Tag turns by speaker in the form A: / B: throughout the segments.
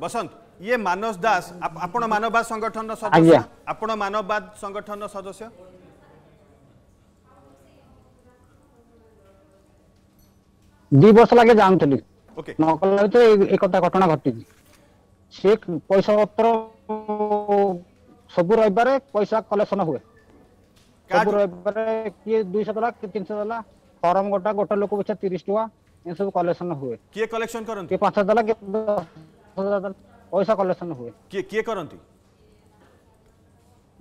A: ବସନ୍ତ ଇଏ ମାନସ ଦାସ ଆପଣ ମାନବବାଦ ସଂଗଠନର ସଦସ୍ୟ ଆପଣ ମାନବବାଦ ସଂଗଠନର ସଦସ୍ୟ
B: ଦି ବର୍ଷ ଲାଗେ ଜାଣୁଥିଲି ନକଲା ଭିତରେ ଏ କଥା ଘଟଣା ଘଟିଛି ସେ ପଇସା ପତ୍ର ସବୁ ରବିବାରେ ପଇସା କଲେକ୍ସନ ହୁଏ ସବୁ ରବିବାରେ କିଏ ଦୁଇଶହ ଦେଲା କିଏ ତିନିଶହ ଦେଲା ଫର୍ମ ଗୋଟା ଗୋଟେ ଲୋକ ପିଛା ତିରିଶ ଟଙ୍କା ଏସବୁ କଲେକ୍ସନ ହୁଏ
A: କିଏ କଲେକ୍ସନ କରନ୍ତି
B: କିଏ ପାଞ୍ଚ ଦେଲା କିଏ हजार
A: পয়সা কলেকশন হুয়ে কি কি করন্তি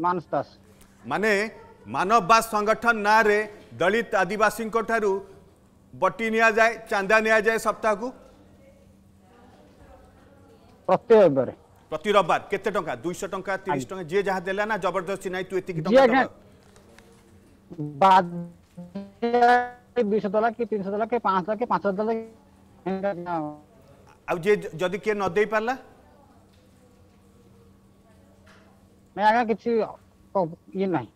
A: মানস দাস মানে মানববাদ সংগঠন নাঁরে দলিত আদিবাসীঙ্ক ঠারু বটি নিয়া যায় চাঁদা নিয়া যায় সপ্তাহকু
B: প্রতি রবিবারে
A: প্রতি রবিবার কেতে টাকা 200 টাকা 30 টাকা যে যাহা দেলা না জবরদস্তি নাই তুই এতিকি টাকা
B: বাদ 200 টাকা কি 300 টাকা কি 500 টাকা কি 5000 টাকা
A: ଆଉ ଯେ ଯଦି କିଏ ନ ଦେଇ ପାରିଲା ନାଇଁ ଆଜ୍ଞା କିଛି ଇଏ ନାହିଁ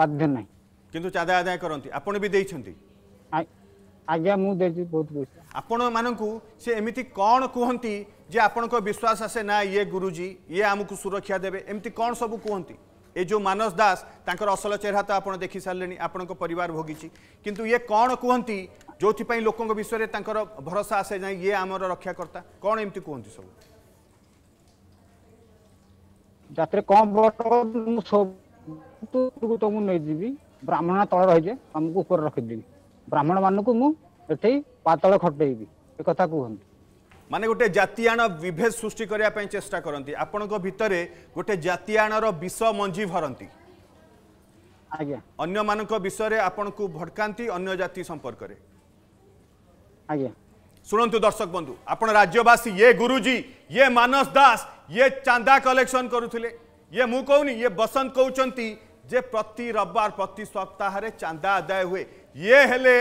A: ବାଧ୍ୟ ନାହିଁ କିନ୍ତୁ ଚାନ୍ଦା ଆଦାୟ କରନ୍ତି ଆପଣ ବି ଦେଇଛନ୍ତି ଆଜ୍ଞା ମୁଁ ଦେଇଛି ବହୁତ ପଇସା ଆପଣମାନଙ୍କୁ ସେ ଏମିତି କ'ଣ କୁହନ୍ତି ଯେ ଆପଣଙ୍କ ବିଶ୍ୱାସ ଆସେ ନା ଇଏ ଗୁରୁଜୀ ଇଏ ଆମକୁ ସୁରକ୍ଷା ଦେବେ ଏମିତି କ'ଣ ସବୁ କୁହନ୍ତି ଏ ଯେଉଁ ମାନସ ଦାସ ତାଙ୍କର ଅସଲ ଚେହେରା ତ ଆପଣ ଦେଖି ସାରିଲେଣି ଆପଣଙ୍କ ପରିବାର ଭୋଗିଛି କିନ୍ତୁ ଇଏ କ'ଣ କୁହନ୍ତି ଯେଉଁଥିପାଇଁ ଲୋକଙ୍କ ବିଷୟରେ ତାଙ୍କର ଭରସା ଆସେ ଯାଇ ଇଏ ଆମର ରକ୍ଷାକର୍ତ୍ତା କ'ଣ ଏମିତି କୁହନ୍ତି ସବୁ
B: ରାତିରେ କ'ଣ ମୁଁ ସବୁକୁ ତମକୁ ନେଇଯିବି ବ୍ରାହ୍ମଣ ତଳେ ରହିଯେ ତମକୁ ଉପରେ ରଖିଦେବି ବ୍ରାହ୍ମଣ ମାନଙ୍କୁ ମୁଁ ଏଠି ପାତଳ ଖଟେଇବି ଏ କଥା କୁହନ୍ତି
A: ମାନେ ଗୋଟେ ଜାତିଆଣ ବିଭେଦ ସୃଷ୍ଟି କରିବା ପାଇଁ ଚେଷ୍ଟା କରନ୍ତି ଆପଣଙ୍କ ଭିତରେ ଗୋଟେ ଜାତିଆଣର ବିଷ ମଞ୍ଜି ଭରନ୍ତି ଆଜ୍ଞା ଅନ୍ୟମାନଙ୍କ ବିଷୟରେ ଆପଣଙ୍କୁ ଭଟକାନ୍ତି ଅନ୍ୟ ଜାତି ସମ୍ପର୍କରେ ଆଜ୍ଞା ଶୁଣନ୍ତୁ ଦର୍ଶକ ବନ୍ଧୁ ଆପଣ ରାଜ୍ୟବାସୀ ଇଏ ଗୁରୁଜୀ ଇଏ ମାନସ ଦାସ ଇଏ ଚାନ୍ଦା କଲେକ୍ସନ କରୁଥିଲେ ଇଏ ମୁଁ କହୁନି ଇଏ ବସନ୍ତ କହୁଛନ୍ତି ଯେ ପ୍ରତି ରବିବାର ପ୍ରତି ସପ୍ତାହରେ ଚାନ୍ଦା ଆଦାୟ ହୁଏ ଇଏ ହେଲେ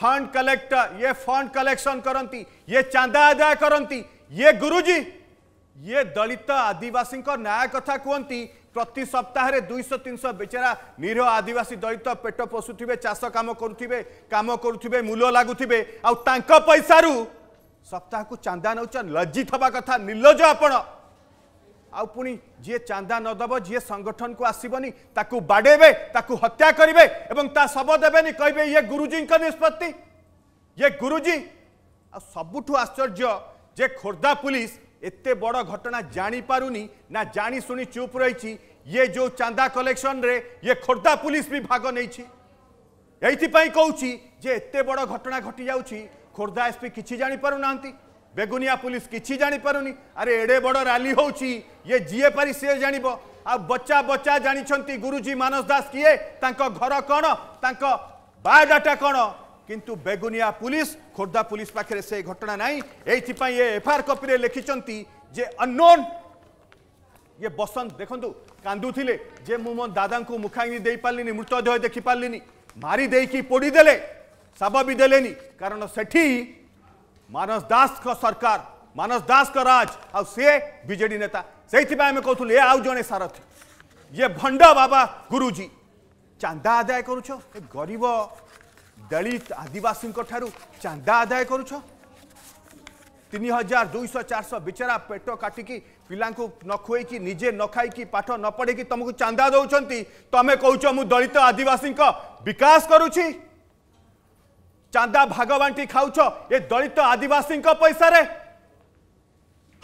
A: फंड कलेक्टर ये फंड कलेक्शन करती ये चांदा आदाय करती ये गुरुजी ये दलित आदिवासी न्याय कथा कहती प्रति सप्ताह दुईश तीन सौ बेचारा निरह आदिवासी दलित पेट पोषुवे चाष कम करुवे कम करुवे मूल लगुवे आउ सप्ताह को चंदा नौ लज्जित हवा कथा निर्लज आपड़ आ पुणी जी चंदा नदब जी संगठन को आसबनी बाड़े हत्या करेंगे और शब देवे कहे ये गुरुजी निष्पत्ति ये गुरुजी आ सबुठ आश्चर्य जे खोर्धा पुलिस एत बड़ घटना जापारूनी ना जाशु चुप रही ये जो चांदा कलेक्शन रे ये खोर्धा पुलिस भी भाग नहीं कौच बड़ घटना घटी जा खोर्धा एसपी कि जापर ना बेगुनिया पुलिस किसी जापर अरे एडे बड़ राली हो ये जीए पारि सी जानव बच्चा बच्चा जानते गुरुजी मानस दास किए घर कौन बायोडाटा कौन किंतु बेगुनिया पुलिस खोर्धा पुलिस पाखे से घटना ना ये एफआईआर कपि लिखिं जे अननोन ये बसंत देखु कांदुले जे मु मो दादा को मुखाग्नि दे पारे मृतदेह देखिपारे मारिदे पोड़ीदे शब भी दे कारण सेठी मानस दास सरकार मानस दास राज आजे नेता से कहूँ ये आज जड़े सारथी ये भंड बाबा गुरुजी चंदा आदाय कर गरीब दलित आदिवासी चांदा आदाय कर तीन हजार दुईश चार शह बिचरा पेट काटिकी पा न खुएकी निजे न खाई पाठ न पढ़े कि तुमको चंदा दौंस तुम्हें कौ मु दलित आदिवासी विकास करुच्छी ଚାନ୍ଦା ଭାଗ ବାଣ୍ଟି ଖାଉଛ ଏ ଦଳିତ ଆଦିବାସୀଙ୍କ ପଇସାରେ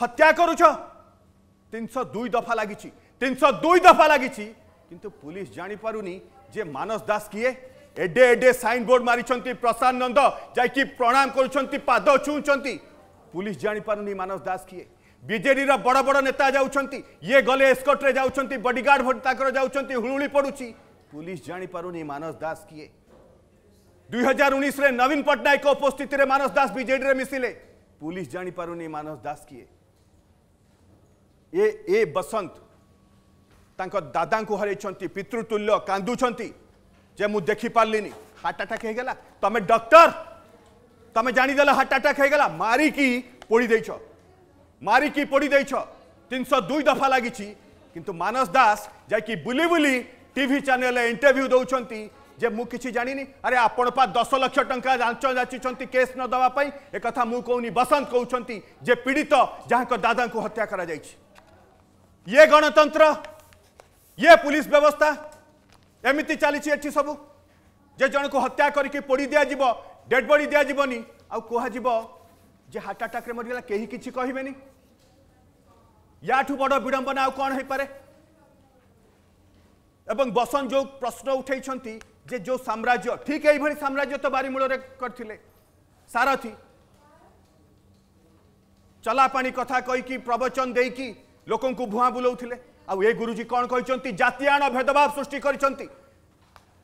A: ହତ୍ୟା କରୁଛ ତିନିଶହ ଦୁଇ ଦଫା ଲାଗିଛି ତିନିଶହ ଦୁଇ ଦଫା ଲାଗିଛି କିନ୍ତୁ ପୁଲିସ ଜାଣିପାରୁନି ଯେ ମାନସ ଦାସ କିଏ ଏଡେ ଏଡେ ସାଇନ୍ ବୋର୍ଡ ମାରିଛନ୍ତି ପ୍ରଶାନ୍ତ ନନ୍ଦ ଯାଇକି ପ୍ରଣାମ କରୁଛନ୍ତି ପାଦ ଛୁଉଁଛନ୍ତି ପୁଲିସ ଜାଣିପାରୁନି ମାନସ ଦାସ କିଏ ବିଜେଡ଼ିର ବଡ଼ ବଡ଼ ନେତା ଯାଉଛନ୍ତି ଇଏ ଗଲେ ଏସ୍କଟରେ ଯାଉଛନ୍ତି ବଡିଗାର୍ଡ ତାଙ୍କର ଯାଉଛନ୍ତି ହୁଳୁଳି ପଡ଼ୁଛି ପୁଲିସ ଜାଣିପାରୁନି ମାନସ ଦାସ କିଏ দুই হাজার উনিশে নবীন পট্টনাক উপস্থিতি মানস দাস বিজেডি মিশিলে পুলিশ জাঁপারুনি মানস দাস কিয়ে এ এ বসন্ত তাঁর দাদা হরাই পিতৃতুল্য কাঁদুচার যে মু দেখিপারি হার্ট আটাক হয়ে গেল তুমি ডক্টর তুমি জাঁদেল হার্ট আটাক হয়ে গেল মারিকি পোড়ি দিয়েছ মারিকি পোড়ি দিয়েছ তিনশো দুই দফা লাগিছি কিন্তু মানস দাস যাই বুলি বুলি টিভি চ্যানেল ইন্টরভিউ দৌঁচ जे मु किछि जानी अरे आपण पा 10 लाख टंका जांच जाचुचंती केस न दवा एक कथा बसंत कौन जे पीड़ित जहां दादा को हत्या करा गणतंत्र ये पुलिस व्यवस्था एमती चली छी सब जे जण को हत्या करके पोड़ी दिया जिवो डेड बॉडी दिया जिवोनी आ कोहा जिवो जे हार्ट अटैक रे मरिला केही किछि कहिबेनी याठु बड़ विडम्बना आ कोन बसंत जो प्रश्न उठाई जे जो साम्राज्य ठीक है साम्राज्य तो बारीमूल कर सारथी चलापाणी कथा कहीकि प्रवचन दे कि लोक भुआ बुलाऊ आ ये गुरुजी कौन कहते जातीयाण भेदभाव सृष्टि कर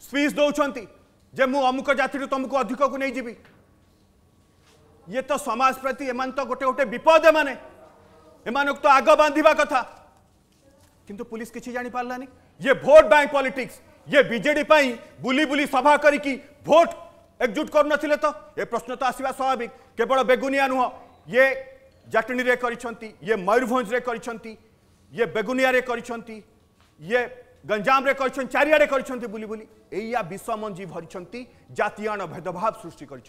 A: स्पीच दौरान जे मु अमुक जाति तुमको अधिक को नहीं जी ये तो समाज प्रति एम तो गोटे गोटे विपद एम तो आग बांधा कथा किंतु पुलिस किसी जापारानी ये भोट बैंक पॉलिटिक्स ये बीजेपी बुली बुली सभा करी भोट एकजुट कर तो ये प्रश्न तो आसवा स्वाभाविक केवल बेगुनिया नुह ये जाटनी रे ये मयूरभंज रे ये बेगुनिया रे ये गंजाम रे करिछंती चारियाडे करिछंती बुली बुली एया विश्व मंजी भेदभाव सृष्टि कर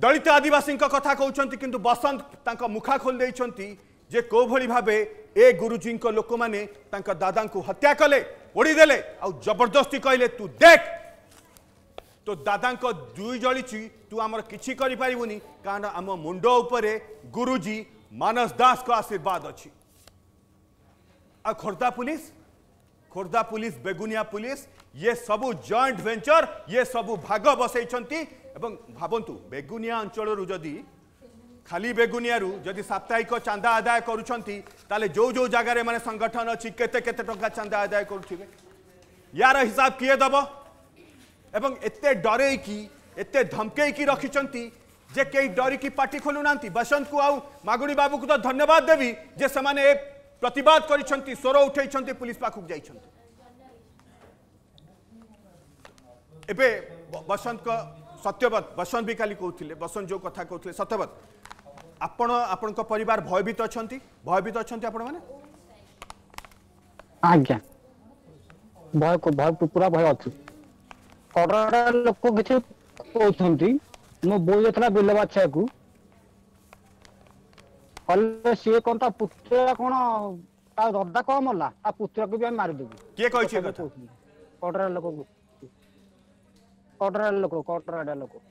A: दलित आदिवासी कथा कहते कि बसंत मुखा खोल जे कौली भावे ए गुरुजी लोक मैंने दादा को हत्या कले ओडीदे आबरदस्ती कहले तू देख तो दादा दुई जली तू आम किसी करें कारण आम मुंड गुरुजी मानस दास को आशीर्वाद अच्छी आ Khordha police Khordha police Begunia police ये सब जॉइंट वेंचर ये सब भाग बसई भावतु बेगुनिया अंचल जदि खाली बेगुनिया जदि साप्ताहिक चांदा आदाय करुँच ताले जो जो जगह रे माने संगठन अच्छी केते केते टका चंदा आदाय करू यार हिसाब किए दबो एवं एते डरे की एते धमके की रखी चंती जे केई डरी की पार्टी खोलु नांती बसंत को आउ मागुड़ी बाबू को तो धन्यवाद देबी जे समाने ए प्रतिवाद करी चंती स्वर उठै चंती पुलिस पाखुक जाई चंती एबे बसंत को सत्यवत बसंत भी खाली कहउथिले बसंत जो कथा कहउथिले सत्यवत ଆପଣ ଆପଣଙ୍କ ପରିବାର ଭୟଭୀତ ଅଛନ୍ତି ଭୟଭୀତ ଅଛନ୍ତି ଆପଣମାନେ
B: ଆଜ୍ଞା ଭୟ ଭୟ ପୁରା ଭୟ ଅଛି
A: କଡ଼ଡ଼ା ଲୋକ କିଛି
B: କହୁଛନ୍ତି ମୋ ବୋଉ ଯାଇଥିଲା ବିଲ ବାଛିବାକୁ ହେଲେ ସିଏ କଣ ତା ପୁତୁରା କଣ ତା ଦଦା କଣ ମଲା ତା ପୁତୁରାକୁ ବି ଆମେ ମାରିଦେବୁ କିଏ କହିଛି କଡ଼ଡ଼ା ଲୋକ କଡ଼ଡ଼ା ଲୋକ କଡ଼ଡ଼ା ଲୋକ